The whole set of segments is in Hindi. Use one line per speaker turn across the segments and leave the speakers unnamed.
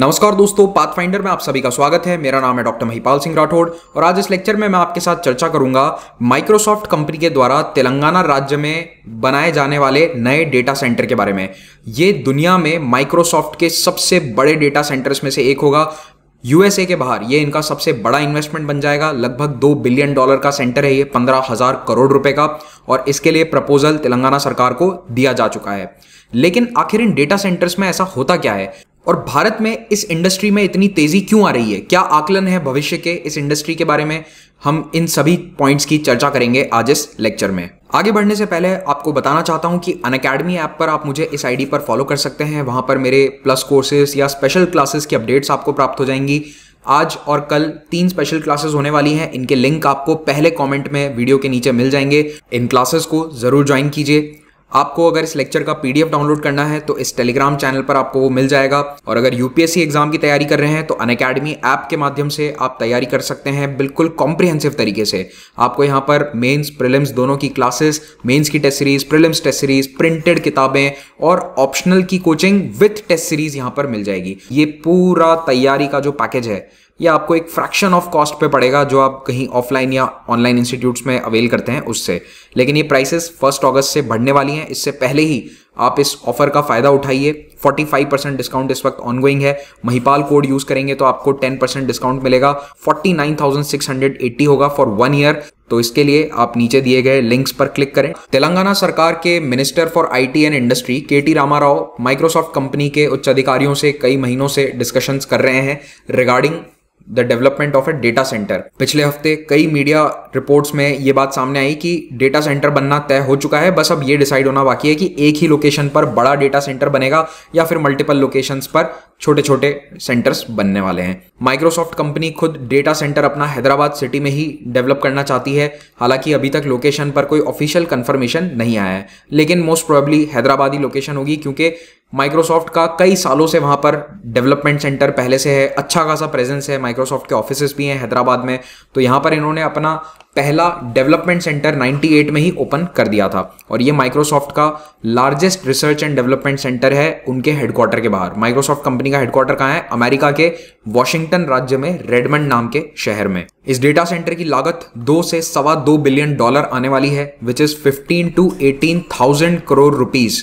नमस्कार दोस्तों पाथफाइंडर में आप सभी का स्वागत है मेरा नाम है डॉक्टर महिपाल सिंह राठौड़ और आज इस लेक्चर में मैं आपके साथ चर्चा करूंगा माइक्रोसॉफ्ट कंपनी के द्वारा तेलंगाना राज्य में बनाए जाने वाले नए डेटा सेंटर के बारे में ये दुनिया में माइक्रोसॉफ्ट के सबसे बड़े डेटा सेंटर्स में से एक होगा यूएसए के बाहर ये इनका सबसे बड़ा इन्वेस्टमेंट बन जाएगा लगभग दो बिलियन डॉलर का सेंटर है ये पंद्रह हजार करोड़ रुपए का और इसके लिए प्रपोजल तेलंगाना सरकार को दिया जा चुका है लेकिन आखिर इन डेटा सेंटर्स में ऐसा होता क्या है और भारत में इस इंडस्ट्री में इतनी तेजी क्यों आ रही है क्या आकलन है भविष्य के इस इंडस्ट्री के बारे में हम इन सभी पॉइंट्स की चर्चा करेंगे आज इस लेक्चर में आगे बढ़ने से पहले आपको बताना चाहता हूं कि अन अकेडमी ऐप पर आप मुझे इस आईडी पर फॉलो कर सकते हैं वहां पर मेरे प्लस कोर्सेज या स्पेशल क्लासेस की अपडेट्स आपको प्राप्त हो जाएंगी आज और कल तीन स्पेशल क्लासेस होने वाली हैं इनके लिंक आपको पहले कमेंट में वीडियो के नीचे मिल जाएंगे इन क्लासेस को जरूर ज्वाइन कीजिए आपको अगर इस लेक्चर का पीडीएफ डाउनलोड करना है तो इस टेलीग्राम चैनल पर आपको वो मिल जाएगा और अगर यूपीएससी एग्जाम की तैयारी कर रहे हैं तो अन अकेडमी ऐप के माध्यम से आप तैयारी कर सकते हैं बिल्कुल कॉम्प्रिहेंसिव तरीके से आपको यहाँ पर मेंस प्रिलिम्स दोनों की क्लासेस मेंस की test series prelims test series printed किताबें और ऑप्शनल की कोचिंग विथ टेस्ट सीरीज यहाँ पर मिल जाएगी ये पूरा तैयारी का जो पैकेज है ये आपको एक फ्रैक्शन ऑफ कॉस्ट पे पड़ेगा जो आप कहीं ऑफलाइन या ऑनलाइन इंस्टीट्यूट्स में अवेल करते हैं उससे लेकिन ये प्राइसेस फर्स्ट अगस्त से बढ़ने वाली हैं इससे पहले ही आप इस ऑफर का फायदा उठाइए 45 परसेंट डिस्काउंट इस वक्त ऑनगोइंग है महिपाल कोड यूज करेंगे तो आपको 10 परसेंट डिस्काउंट मिलेगा 49,680 होगा फॉर वन ईयर तो इसके लिए आप नीचे दिए गए लिंक्स पर क्लिक करें तेलंगाना सरकार के minister for IT and industry K T Ramarao Microsoft company के उच्च अधिकारियों से कई महीनों से डिस्कशंस कर रहे हैं regarding the development of a data centre पिछले हफ्ते कई मीडिया रिपोर्ट्स में ये बात सामने आई कि डेटा सेंटर बनना तय हो चुका है बस अब ये डिसाइड होना बाकी है कि एक ही लोकेशन पर बड़ा डेटा सेंटर बनेगा या फिर मल्टीपल लोकेशंस पर छोटे छोटे सेंटर्स बनने वाले हैं माइक्रोसॉफ्ट कंपनी खुद डेटा सेंटर अपना हैदराबाद सिटी में ही डेवलप करना चाहती है हालांकि अभी तक लोकेशन पर कोई ऑफिशियल कंफर्मेशन नहीं आया है लेकिन मोस्ट प्रोबेबली हैदराबादी लोकेशन होगी क्योंकि माइक्रोसॉफ्ट का कई सालों से वहाँ पर डेवलपमेंट सेंटर पहले से है अच्छा खासा प्रेजेंस है माइक्रोसॉफ्ट के ऑफिस भी हैं हैदराबाद में तो यहाँ पर इन्होंने अपना पहला डेवलपमेंट सेंटर 98 में ही ओपन कर दिया था और ये माइक्रोसॉफ्ट का largest research and development centre है उनके हेडक्वार्टर के बाहर माइक्रोसॉफ्ट कंपनी का हेडक्वार्टर कहाँ है अमेरिका के वॉशिंगटन राज्य में रेडमंड नाम के शहर में इस डेटा सेंटर की लागत दो से सवा दो बिलियन डॉलर आने वाली है which is fifteen to eighteen thousand crore rupees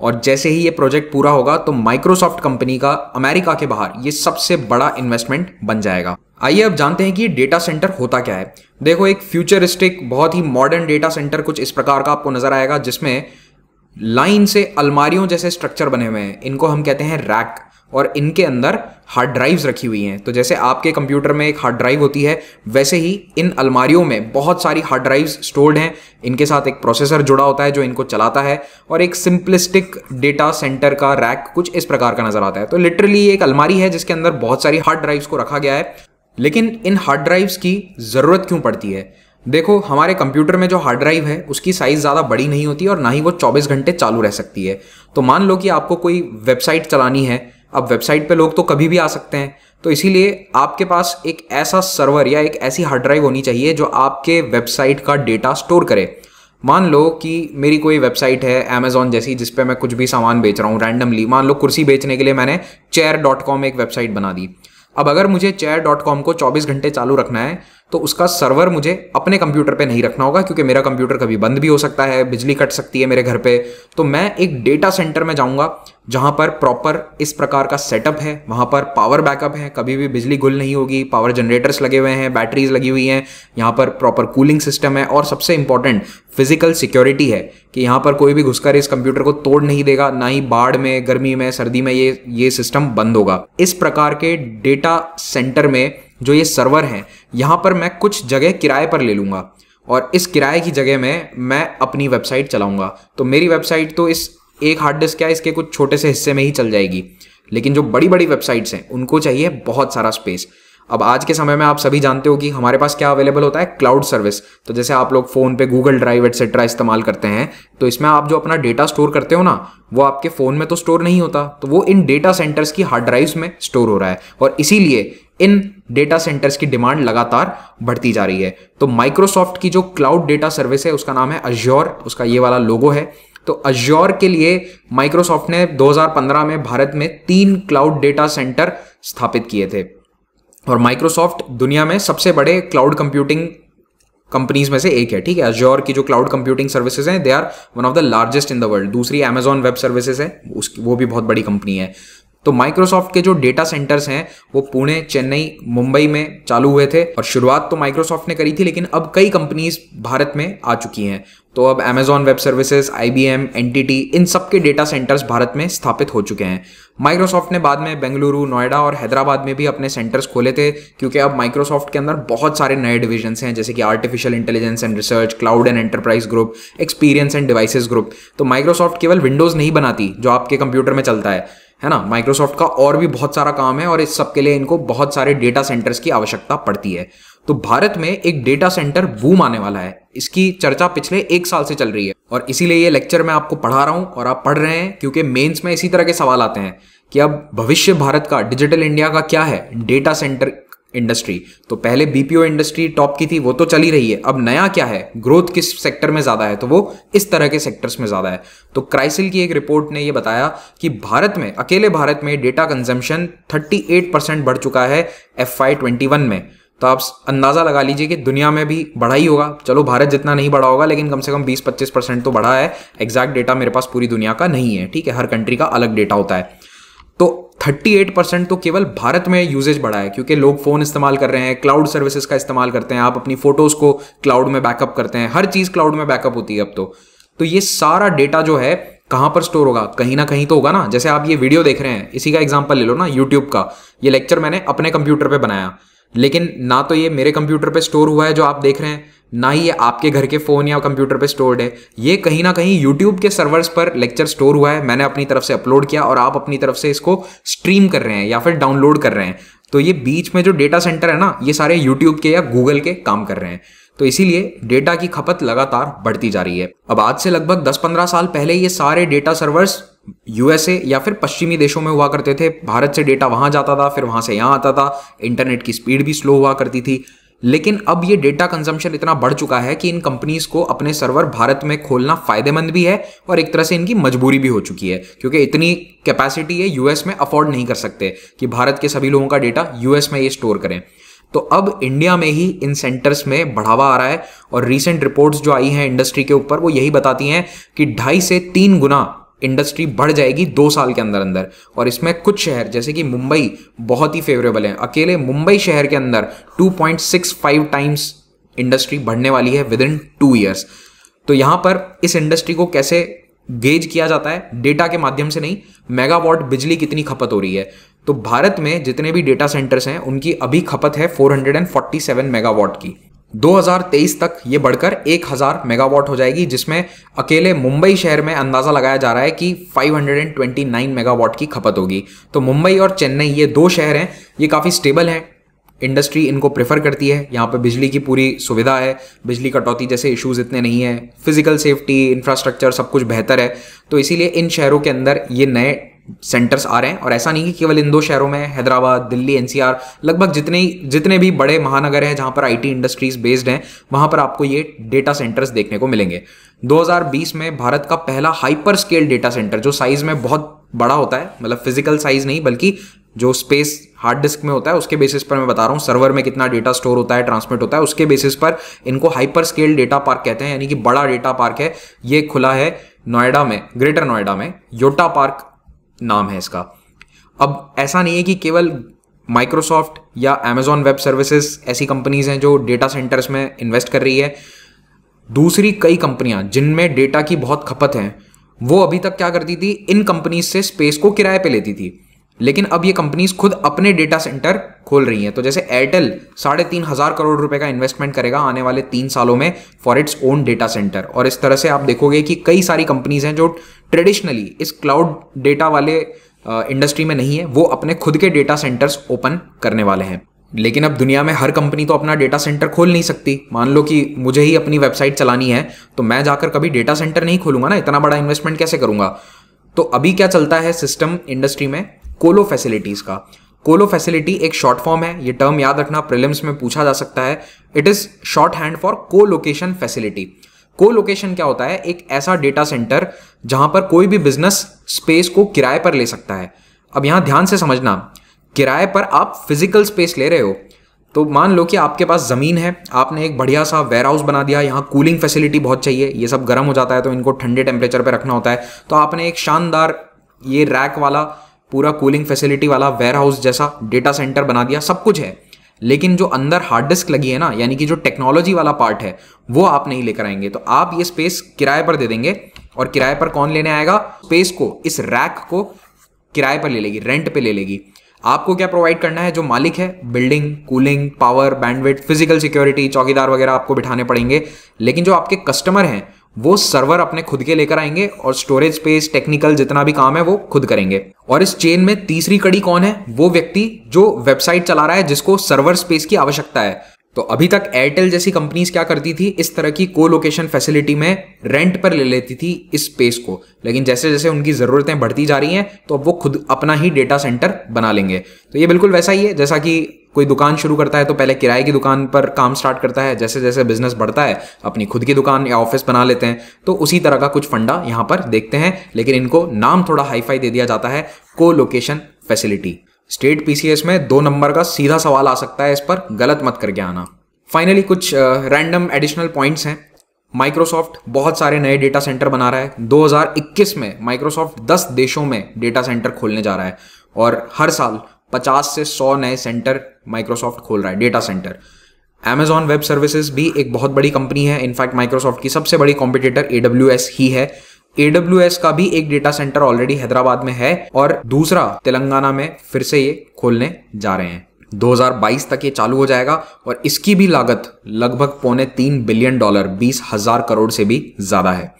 और जैसे ही ये प्रोजेक्ट पूरा होगा तो माइक्रोसॉफ्ट कंपनी का अमेरिका के बाहर ये सबसे बड़ा इन्वेस्टमेंट बन जाएगा आइए अब जानते हैं कि ये डेटा सेंटर होता क्या है देखो एक फ्यूचरिस्टिक बहुत ही मॉडर्न डेटा सेंटर कुछ इस प्रकार का आपको नजर आएगा जिसमें लाइन से अलमारियों जैसे स्ट्रक्चर बने हुए हैं इनको हम कहते हैं रैक और इनके अंदर हार्ड ड्राइव्स रखी हुई हैं तो जैसे आपके कंप्यूटर में एक हार्ड ड्राइव होती है वैसे ही इन अलमारियों में बहुत सारी हार्ड ड्राइव्स स्टोर्ड हैं इनके साथ एक प्रोसेसर जुड़ा होता है जो इनको चलाता है और एक सिंपलिस्टिक डेटा सेंटर का रैक कुछ इस प्रकार का नजर आता है तो लिटरली एक अलमारी है जिसके अंदर बहुत सारी हार्ड ड्राइव्स को रखा गया है लेकिन इन हार्ड ड्राइव्स की ज़रूरत क्यों पड़ती है देखो हमारे कंप्यूटर में जो हार्ड ड्राइव है उसकी साइज़ ज़्यादा बड़ी नहीं होती और ना ही वो 24 घंटे चालू रह सकती है तो मान लो कि आपको कोई वेबसाइट चलानी है अब वेबसाइट पे लोग तो कभी भी आ सकते हैं तो इसीलिए आपके पास एक ऐसा सर्वर या एक ऐसी हार्ड ड्राइव होनी चाहिए जो आपके वेबसाइट का डेटा स्टोर करे मान लो कि मेरी कोई वेबसाइट है अमेजोन जैसी जिसपे मैं कुछ भी सामान बेच रहा हूँ रैंडमली मान लो कुर्सी बेचने के लिए मैंने चेयर डॉट कॉम एक वेबसाइट बना दी अब अगर मुझे चेयर डॉट कॉम को 24 घंटे चालू रखना है तो उसका सर्वर मुझे अपने कंप्यूटर पे नहीं रखना होगा क्योंकि मेरा कंप्यूटर कभी बंद भी हो सकता है बिजली कट सकती है मेरे घर पे तो मैं एक डेटा सेंटर में जाऊंगा जहां पर प्रॉपर इस प्रकार का सेटअप है वहां पर पावर बैकअप है कभी भी बिजली गुल नहीं होगी पावर जनरेटर्स लगे हुए हैं बैटरीज लगी हुई हैं यहाँ पर प्रॉपर कूलिंग सिस्टम है और सबसे इंपॉर्टेंट फिजिकल सिक्योरिटी है कि यहाँ पर कोई भी घुसकर इस कंप्यूटर को तोड़ नहीं देगा ना ही बाढ़ में गर्मी में सर्दी में ये ये सिस्टम बंद होगा इस प्रकार के डेटा सेंटर में जो ये सर्वर हैं यहाँ पर मैं कुछ जगह किराए पर ले लूँगा और इस किराए की जगह में मैं अपनी वेबसाइट चलाऊँगा तो मेरी वेबसाइट तो इस एक हार्ड डिस्क या इसके कुछ छोटे से हिस्से में ही चल जाएगी लेकिन जो बड़ी बड़ी वेबसाइट्स हैं उनको चाहिए बहुत सारा स्पेस अब आज के समय में आप सभी जानते हो कि हमारे पास क्या अवेलेबल होता है क्लाउड सर्विस तो जैसे आप लोग फ़ोन पे गूगल ड्राइव एट्सेट्रा इस्तेमाल करते हैं तो इसमें आप जो अपना डेटा स्टोर करते हो ना वो आपके फ़ोन में तो स्टोर नहीं होता तो वो इन डेटा सेंटर्स की हार्ड ड्राइव्स में स्टोर हो रहा है और इसीलिए इन डेटा सेंटर्स की डिमांड लगातार बढ़ती जा रही है तो माइक्रोसॉफ्ट की जो क्लाउड डेटा सर्विस है उसका नाम है अज्योर उसका ये वाला लोगो है तो अज्योर के लिए माइक्रोसॉफ्ट ने 2015 में भारत में तीन क्लाउड डेटा सेंटर स्थापित किए थे और माइक्रोसॉफ्ट दुनिया में सबसे बड़े क्लाउड कंप्यूटिंग कंपनीज में से एक है ठीक है अजोर की जो क्लाउड कंप्यूटिंग सर्विसेज हैं they are one of the largest in the world दूसरी अमेजॉन वेब सर्विसेज है उसकी वो भी बहुत बड़ी कंपनी है तो माइक्रोसॉफ्ट के जो डेटा सेंटर्स हैं वो पुणे चेन्नई मुंबई में चालू हुए थे और शुरुआत तो माइक्रोसॉफ्ट ने करी थी लेकिन अब कई कंपनीज भारत में आ चुकी हैं तो अब Amazon web services I B M इन सब के डेटा सेंटर्स भारत में स्थापित हो चुके हैं माइक्रोसॉफ्ट ने बाद में बेंगलुरु नोएडा और हैदराबाद में भी अपने सेंटर्स खोले थे क्योंकि अब माइक्रोसॉफ्ट के अंदर बहुत सारे नए डिविजन्स हैं जैसे कि artificial intelligence and research cloud and enterprise group experience and devices group तो माइक्रोसॉफ्ट केवल विंडोज नहीं बनाती जो आपके कंप्यूटर में चलता है है ना माइक्रोसॉफ्ट का और भी बहुत सारा काम है और इस सब के लिए इनको बहुत सारे डेटा सेंटर्स की आवश्यकता पड़ती है तो भारत में एक डेटा सेंटर वूम आने वाला है इसकी चर्चा पिछले एक साल से चल रही है और इसीलिए ये लेक्चर मैं आपको पढ़ा रहा हूँ और आप पढ़ रहे हैं क्योंकि मेंस में इसी तरह के सवाल आते हैं कि अब भविष्य भारत का डिजिटल इंडिया का क्या है डेटा सेंटर इंडस्ट्री तो पहले बीपीओ इंडस्ट्री टॉप की थी वो तो चली रही है अब नया क्या है ग्रोथ किस सेक्टर में ज्यादा है तो वो इस तरह के सेक्टर्स में ज्यादा है तो क्राइसिल की एक रिपोर्ट ने ये बताया कि भारत में अकेले भारत में डेटा कंजम्पशन 38 परसेंट बढ़ चुका है एफ आई में तो आप अंदाज़ा लगा लीजिए कि दुनिया में भी बढ़ा ही होगा चलो भारत जितना नहीं बढ़ा होगा लेकिन कम से कम 20-25 परसेंट तो बढ़ा है एग्जैक्ट डेटा मेरे पास पूरी दुनिया का नहीं है ठीक है हर कंट्री का अलग डेटा होता है 38 परसेंट तो केवल भारत में यूजेज बढ़ा है क्योंकि लोग फोन इस्तेमाल कर रहे हैं क्लाउड सर्विसेज का इस्तेमाल करते हैं आप अपनी फोटोज को क्लाउड में बैकअप करते हैं हर चीज क्लाउड में बैकअप होती है अब तो तो ये सारा डेटा जो है कहां पर स्टोर होगा कहीं ना कहीं तो होगा ना जैसे आप ये वीडियो देख रहे हैं इसी का एग्जाम्पल ले लो ना यूट्यूब का ये लेक्चर मैंने अपने कंप्यूटर पर बनाया लेकिन ना तो ये मेरे कंप्यूटर पे स्टोर हुआ है जो आप देख रहे हैं ना ही ये आपके घर के फ़ोन या कंप्यूटर पे स्टोर्ड है ये कहीं ना कहीं यूट्यूब के सर्वर्स पर लेक्चर स्टोर हुआ है मैंने अपनी तरफ से अपलोड किया और आप अपनी तरफ से इसको स्ट्रीम कर रहे हैं या फिर डाउनलोड कर रहे हैं तो ये बीच में जो डेटा सेंटर है ना ये सारे यूट्यूब के या गूगल के काम कर रहे हैं तो इसीलिए डेटा की खपत लगातार बढ़ती जा रही है अब आज से लगभग 10-15 साल पहले ये सारे डेटा सर्वर्स यूएसए या फिर पश्चिमी देशों में हुआ करते थे भारत से डेटा वहां जाता था फिर वहां से यहां आता था इंटरनेट की स्पीड भी स्लो हुआ करती थी लेकिन अब ये डेटा कंजम्पशन इतना बढ़ चुका है कि इन कंपनीज को अपने सर्वर भारत में खोलना फायदेमंद भी है और एक तरह से इनकी मजबूरी भी हो चुकी है क्योंकि इतनी कैपेसिटी है यूएस में अफोर्ड नहीं कर सकते कि भारत के सभी लोगों का डेटा यूएस में ये स्टोर करें तो अब इंडिया में ही इन सेंटर्स में बढ़ावा आ रहा है और रिसेंट रिपोर्ट्स जो आई हैं इंडस्ट्री के ऊपर वो यही बताती हैं कि ढाई से तीन गुना इंडस्ट्री बढ़ जाएगी दो साल के अंदर अंदर और इसमें कुछ शहर जैसे कि मुंबई बहुत ही फेवरेबल है अकेले मुंबई शहर के अंदर 2.65 टाइम्स इंडस्ट्री बढ़ने वाली है विद इन टू ईयर्स तो यहां पर इस इंडस्ट्री को कैसे गेज किया जाता है डेटा के माध्यम से नहीं मेगावाट बिजली कितनी खपत हो रही है तो भारत में जितने भी डेटा सेंटर्स हैं उनकी अभी खपत है 447 मेगावाट की 2023 तक ये बढ़कर 1000 मेगावाट हो जाएगी जिसमें अकेले मुंबई शहर में अंदाज़ा लगाया जा रहा है कि 529 मेगावाट की खपत होगी तो मुंबई और चेन्नई ये दो शहर हैं ये काफ़ी स्टेबल हैं इंडस्ट्री इनको प्रेफर करती है यहाँ पे बिजली की पूरी सुविधा है बिजली कटौती जैसे इश्यूज इतने नहीं है फिजिकल सेफ्टी इंफ्रास्ट्रक्चर सब कुछ बेहतर है तो इसीलिए इन शहरों के अंदर ये नए सेंटर्स आ रहे हैं और ऐसा नहीं कि केवल इन दो शहरों में हैदराबाद दिल्ली एनसीआर लगभग जितने जितने भी बड़े महानगर हैं जहां पर आईटी इंडस्ट्रीज बेस्ड हैं वहां पर आपको ये डेटा सेंटर्स देखने को मिलेंगे 2020 में भारत का पहला हाइपर स्केल डेटा सेंटर जो साइज में बहुत बड़ा होता है मतलब फिजिकल साइज नहीं बल्कि जो स्पेस हार्ड डिस्क में होता है उसके बेसिस पर मैं बता रहा हूँ सर्वर में कितना डेटा स्टोर होता है ट्रांसमिट होता है उसके बेसिस पर इनको हाइपर स्केल डेटा पार्क कहते हैं यानी कि बड़ा डेटा पार्क है ये खुला है नोएडा में ग्रेटर नोएडा में योटा पार्क नाम है इसका अब ऐसा नहीं है कि केवल माइक्रोसॉफ्ट या अमेजॉन वेब सर्विसेज ऐसी कंपनीज हैं जो डेटा सेंटर्स में इन्वेस्ट कर रही है दूसरी कई कंपनियां जिनमें डेटा की बहुत खपत है वो अभी तक क्या करती थी इन कंपनीज से स्पेस को किराए पे लेती थी लेकिन अब ये कंपनीज खुद अपने डेटा सेंटर खोल रही हैं तो जैसे एयरटेल साढ़े तीन हजार करोड़ रुपए का इन्वेस्टमेंट करेगा आने वाले तीन सालों में for its own data centre और इस तरह से आप देखोगे कि कई सारी कंपनीज हैं जो ट्रेडिशनली इस क्लाउड डेटा वाले इंडस्ट्री में नहीं है वो अपने खुद के डेटा सेंटर्स ओपन करने वाले हैं लेकिन अब दुनिया में हर कंपनी तो अपना डेटा सेंटर खोल नहीं सकती मान लो कि मुझे ही अपनी वेबसाइट चलानी है तो मैं जाकर कभी डेटा सेंटर नहीं खोलूंगा ना इतना बड़ा इन्वेस्टमेंट कैसे करूंगा तो अभी क्या चलता है सिस्टम इंडस्ट्री में कोलो फैसिलिटीज का कोलो फैसिलिटी एक शॉर्ट फॉर्म है ये टर्म याद रखना प्रिलिम्स में पूछा जा सकता है it is shorthand for colocation facility colocation क्या होता है एक ऐसा डेटा सेंटर जहां पर कोई भी बिजनेस स्पेस को किराए पर ले सकता है अब यहां ध्यान से समझना किराए पर आप फिजिकल स्पेस ले रहे हो तो मान लो कि आपके पास ज़मीन है आपने एक बढ़िया सा वेयर हाउस बना दिया यहाँ कूलिंग फैसिलिटी बहुत चाहिए ये सब गर्म हो जाता है तो इनको ठंडे टेम्परेचर पर रखना होता है तो आपने एक शानदार ये रैक वाला पूरा कूलिंग फैसिलिटी वाला वेयर हाउस जैसा डेटा सेंटर बना दिया सब कुछ है लेकिन जो अंदर हार्ड डिस्क लगी है ना यानी कि जो टेक्नोलॉजी वाला पार्ट है वो आप नहीं लेकर आएंगे तो आप ये स्पेस किराए पर दे देंगे और किराए पर कौन लेने आएगा स्पेस को इस रैक को किराए पर ले लेगी रेंट पे ले लेगी आपको क्या प्रोवाइड करना है जो मालिक है building cooling power bandwidth physical security चौकीदार वगैरह आपको बिठाने पड़ेंगे लेकिन जो आपके कस्टमर हैं वो सर्वर अपने खुद के लेकर आएंगे और स्टोरेज स्पेस टेक्निकल जितना भी काम है वो खुद करेंगे और इस चेन में तीसरी कड़ी कौन है वो व्यक्ति जो वेबसाइट चला रहा है जिसको सर्वर स्पेस की आवश्यकता है तो अभी तक एयरटेल जैसी कंपनीज क्या करती थी इस तरह की को लोकेशन फैसिलिटी में रेंट पर ले लेती थी इस स्पेस को लेकिन जैसे जैसे उनकी ज़रूरतें बढ़ती जा रही हैं तो अब वो खुद अपना ही डेटा सेंटर बना लेंगे तो ये बिल्कुल वैसा ही है जैसा कि कोई दुकान शुरू करता है तो पहले किराए की दुकान पर काम स्टार्ट करता है जैसे जैसे बिजनेस बढ़ता है अपनी खुद की दुकान या ऑफिस बना लेते हैं तो उसी तरह का कुछ फंडा यहाँ पर देखते हैं लेकिन इनको नाम थोड़ा हाईफाई दे दिया जाता है को लोकेशन फैसिलिटी स्टेट पीसीएस में दो नंबर का सीधा सवाल आ सकता है इस पर गलत मत करके आना फाइनली कुछ रैंडम एडिशनल पॉइंट्स हैं माइक्रोसॉफ्ट बहुत सारे नए डेटा सेंटर बना रहा है 2021 में माइक्रोसॉफ्ट 10 देशों में डेटा सेंटर खोलने जा रहा है और हर साल 50 से 100 नए सेंटर माइक्रोसॉफ्ट खोल रहा है data centre Amazon web services भी एक बहुत बड़ी कंपनी है इनफैक्ट माइक्रोसॉफ्ट की सबसे बड़ी कॉम्पिटेटर ए ही है AWS का भी एक डेटा सेंटर ऑलरेडी हैदराबाद में है और दूसरा तेलंगाना में फिर से ये खोलने जा रहे हैं 2022 तक ये चालू हो जाएगा और इसकी भी लागत लगभग पौने तीन बिलियन डॉलर बीस हजार करोड़ से भी ज़्यादा है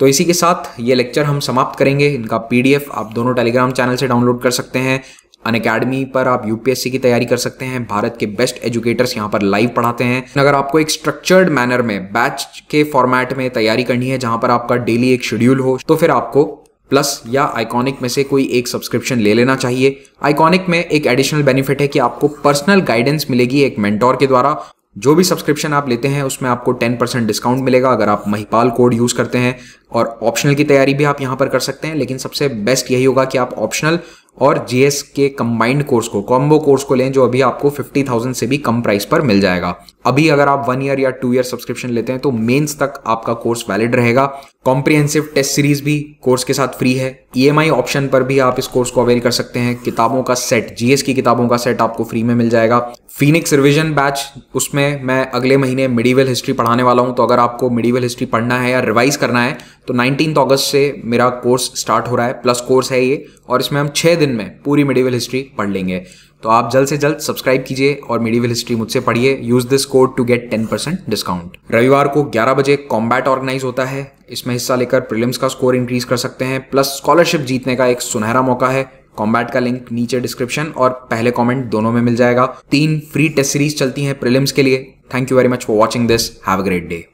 तो इसी के साथ ये लेक्चर हम समाप्त करेंगे इनका पीडीएफ आप दोनों टेलीग्राम चैनल से डाउनलोड कर सकते हैं अन अकेडमी पर आप यूपीएससी की तैयारी कर सकते हैं भारत के बेस्ट एजुकेटर्स यहाँ पर लाइव पढ़ाते हैं अगर आपको एक स्ट्रक्चर्ड मैनर में बैच के फॉर्मेट में तैयारी करनी है जहां पर आपका डेली एक शेड्यूल हो तो फिर आपको प्लस या आइकॉनिक में से कोई एक सब्सक्रिप्शन ले लेना चाहिए आइकॉनिक में एक एडिशनल बेनिफिट है कि आपको पर्सनल गाइडेंस मिलेगी एक मेंटोर के द्वारा जो भी सब्सक्रिप्शन आप लेते हैं उसमें आपको 10 परसेंट डिस्काउंट मिलेगा अगर आप महिपाल कोड यूज़ करते हैं और ऑप्शनल की तैयारी भी आप यहाँ पर कर सकते हैं लेकिन सबसे बेस्ट यही होगा कि आप ऑप्शनल और जीएस के कंबाइंड कोर्स को कॉम्बो कोर्स को लें जो अभी आपको 50,000 से भी कम प्राइस पर मिल जाएगा अभी अगर आप वन ईयर या टू ईयर सब्सक्रिप्शन लेते हैं तो मेंस तक आपका कोर्स वैलिड रहेगा कॉम्प्रिहेंसिव टेस्ट सीरीज भी कोर्स के साथ फ्री है ईएमआई e ऑप्शन पर भी आप इस कोर्स को अवेल कर सकते हैं किताबों का सेट जीएस की किताबों का सेट आपको फ्री में मिल जाएगा फिनिक्स रिविजन बैच उसमें मैं अगले महीने मिडीवल हिस्ट्री पढ़ाने वाला हूं तो अगर आपको मिडीवल हिस्ट्री पढ़ना है या रिवाइज करना है तो नाइनटीन अगस्त से मेरा कोर्स स्टार्ट हो रहा है प्लस कोर्स है ये और इसमें हम छह दिन में पूरी मेडिवल हिस्ट्री पढ़ लेंगे तो आप जल्द से जल्द सब्सक्राइब कीजिए और मेडिवल हिस्ट्री मुझसे पढ़िए use this code to get ten percent discount रविवार को 11 बजे कॉम्बैट ऑर्गेनाइज होता है इसमें हिस्सा लेकर प्रिलिम्स का स्कोर इंक्रीज कर सकते हैं प्लस स्कॉलरशिप जीतने का एक सुनहरा मौका है कॉम्बैट का लिंक नीचे डिस्क्रिप्शन और पहले कॉमेंट दोनों में मिल जाएगा तीन फ्री टेस्ट सीरीज चलती है प्रिलिम्स के लिए thank you very much for watching this have a great day